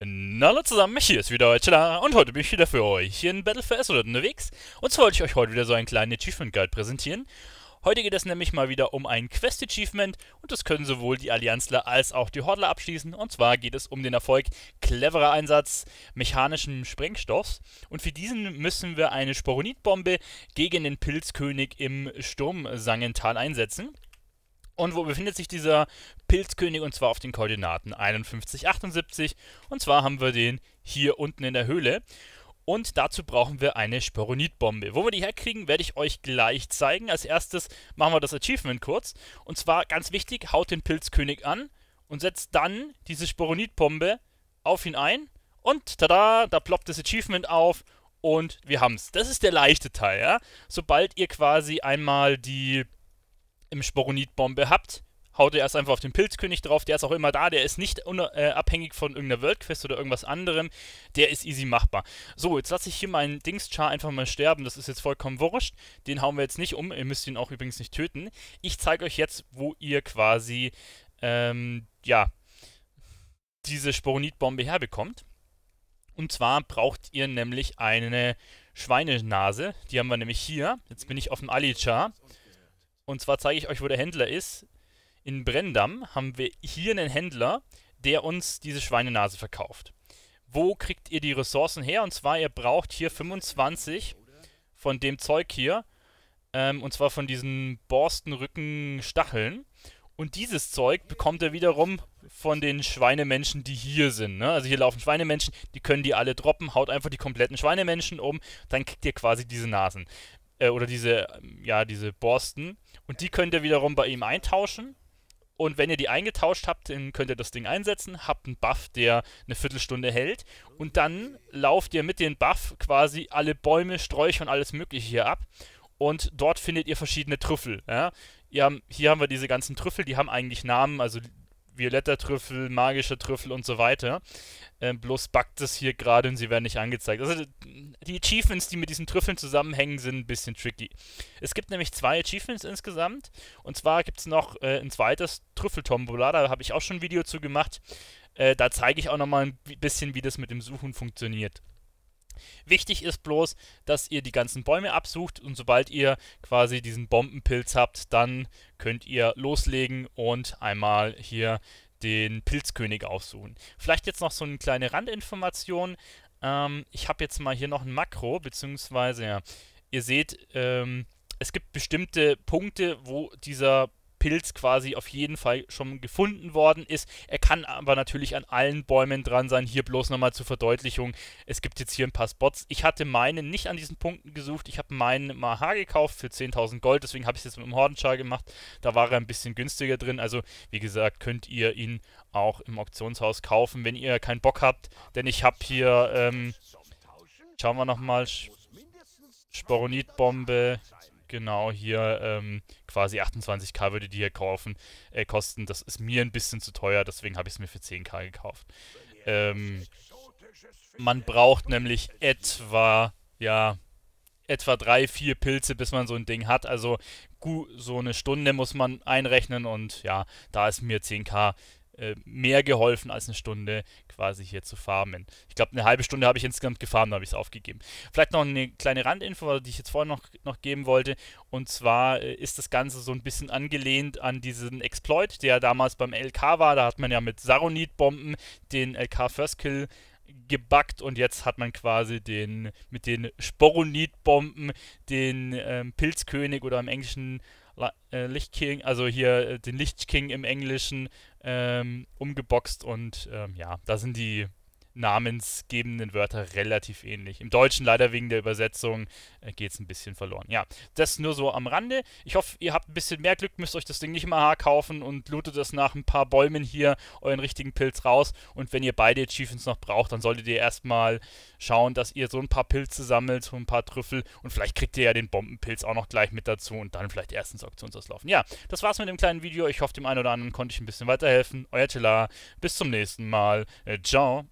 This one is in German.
Hallo zusammen, hier ist wieder Chilla und heute bin ich wieder für euch in Battle for Azeroth unterwegs. Und zwar wollte ich euch heute wieder so einen kleinen Achievement Guide präsentieren. Heute geht es nämlich mal wieder um ein Quest-Achievement und das können sowohl die Allianzler als auch die Hordler abschließen. Und zwar geht es um den Erfolg cleverer Einsatz mechanischen Sprengstoffs. Und für diesen müssen wir eine Sporonitbombe gegen den Pilzkönig im Sturmsangental einsetzen. Und wo befindet sich dieser Pilzkönig? Und zwar auf den Koordinaten 51, 78. Und zwar haben wir den hier unten in der Höhle. Und dazu brauchen wir eine Sporonitbombe. Wo wir die herkriegen, werde ich euch gleich zeigen. Als erstes machen wir das Achievement kurz. Und zwar ganz wichtig, haut den Pilzkönig an und setzt dann diese Sporonitbombe auf ihn ein. Und tada, da ploppt das Achievement auf und wir haben es. Das ist der leichte Teil, ja. Sobald ihr quasi einmal die im Sporonit-Bombe habt, haut ihr erst einfach auf den Pilzkönig drauf. Der ist auch immer da. Der ist nicht äh, abhängig von irgendeiner Worldquest oder irgendwas anderem. Der ist easy machbar. So, jetzt lasse ich hier meinen Dingschar einfach mal sterben. Das ist jetzt vollkommen wurscht. Den hauen wir jetzt nicht um. Ihr müsst ihn auch übrigens nicht töten. Ich zeige euch jetzt, wo ihr quasi, ähm, ja, diese Sporonit-Bombe herbekommt. Und zwar braucht ihr nämlich eine Schweinenase. Die haben wir nämlich hier. Jetzt bin ich auf dem Ali-Char. Und zwar zeige ich euch, wo der Händler ist. In Brendam haben wir hier einen Händler, der uns diese Schweinenase verkauft. Wo kriegt ihr die Ressourcen her? Und zwar, ihr braucht hier 25 von dem Zeug hier. Ähm, und zwar von diesen Borstenrückenstacheln. Und dieses Zeug bekommt ihr wiederum von den Schweinemenschen, die hier sind. Ne? Also hier laufen Schweinemenschen, die können die alle droppen, haut einfach die kompletten Schweinemenschen um, dann kriegt ihr quasi diese Nasen äh, oder diese, ja, diese Borsten. Und die könnt ihr wiederum bei ihm eintauschen. Und wenn ihr die eingetauscht habt, dann könnt ihr das Ding einsetzen, habt einen Buff, der eine Viertelstunde hält. Und dann lauft ihr mit dem Buff quasi alle Bäume, Sträucher und alles Mögliche hier ab. Und dort findet ihr verschiedene Trüffel. Ja? Haben, hier haben wir diese ganzen Trüffel, die haben eigentlich Namen. Also violetter Trüffel, magischer Trüffel und so weiter. Ähm, bloß backt es hier gerade und sie werden nicht angezeigt. Also die Achievements, die mit diesen Trüffeln zusammenhängen, sind ein bisschen tricky. Es gibt nämlich zwei Achievements insgesamt. Und zwar gibt es noch äh, ein zweites Trüffeltombola, da habe ich auch schon ein Video zu gemacht. Äh, da zeige ich auch nochmal ein bisschen, wie das mit dem Suchen funktioniert. Wichtig ist bloß, dass ihr die ganzen Bäume absucht und sobald ihr quasi diesen Bombenpilz habt, dann könnt ihr loslegen und einmal hier den Pilzkönig aufsuchen. Vielleicht jetzt noch so eine kleine Randinformation. Ähm, ich habe jetzt mal hier noch ein Makro, beziehungsweise ja, ihr seht, ähm, es gibt bestimmte Punkte, wo dieser Pilz quasi auf jeden Fall schon gefunden worden ist. Er kann aber natürlich an allen Bäumen dran sein. Hier bloß nochmal zur Verdeutlichung. Es gibt jetzt hier ein paar Spots. Ich hatte meinen nicht an diesen Punkten gesucht. Ich habe meinen Maha gekauft für 10.000 Gold. Deswegen habe ich es jetzt mit dem Hordenschar gemacht. Da war er ein bisschen günstiger drin. Also wie gesagt, könnt ihr ihn auch im Auktionshaus kaufen, wenn ihr keinen Bock habt. Denn ich habe hier, ähm, schauen wir nochmal, Sporonitbombe genau hier ähm, quasi 28k würde die hier kaufen, äh, kosten. Das ist mir ein bisschen zu teuer, deswegen habe ich es mir für 10k gekauft. Ähm, man braucht nämlich etwa, ja, etwa drei, vier Pilze, bis man so ein Ding hat. Also so eine Stunde muss man einrechnen und ja, da ist mir 10k äh, mehr geholfen als eine Stunde quasi hier zu farmen. Ich glaube, eine halbe Stunde habe ich insgesamt gefarmt, habe ich es aufgegeben. Vielleicht noch eine kleine Randinfo, die ich jetzt vorher noch, noch geben wollte. Und zwar äh, ist das Ganze so ein bisschen angelehnt an diesen Exploit, der damals beim LK war. Da hat man ja mit Saronit-Bomben den LK First Kill gebackt und jetzt hat man quasi den mit den Sporonit-Bomben den ähm, Pilzkönig oder im Englischen äh, Lichtking, also hier äh, den Lichtking im Englischen ähm, umgeboxt und ähm, ja, da sind die namensgebenden Wörter relativ ähnlich. Im Deutschen leider wegen der Übersetzung äh, geht es ein bisschen verloren. Ja, das nur so am Rande. Ich hoffe, ihr habt ein bisschen mehr Glück, müsst euch das Ding nicht im AH kaufen und lootet das nach ein paar Bäumen hier euren richtigen Pilz raus. Und wenn ihr beide Achievements noch braucht, dann solltet ihr erstmal schauen, dass ihr so ein paar Pilze sammelt, so ein paar Trüffel und vielleicht kriegt ihr ja den Bombenpilz auch noch gleich mit dazu und dann vielleicht erst erstens Auktionsauslaufen. Ja, das war's mit dem kleinen Video. Ich hoffe, dem einen oder anderen konnte ich ein bisschen weiterhelfen. Euer Tela, bis zum nächsten Mal. Äh, ciao.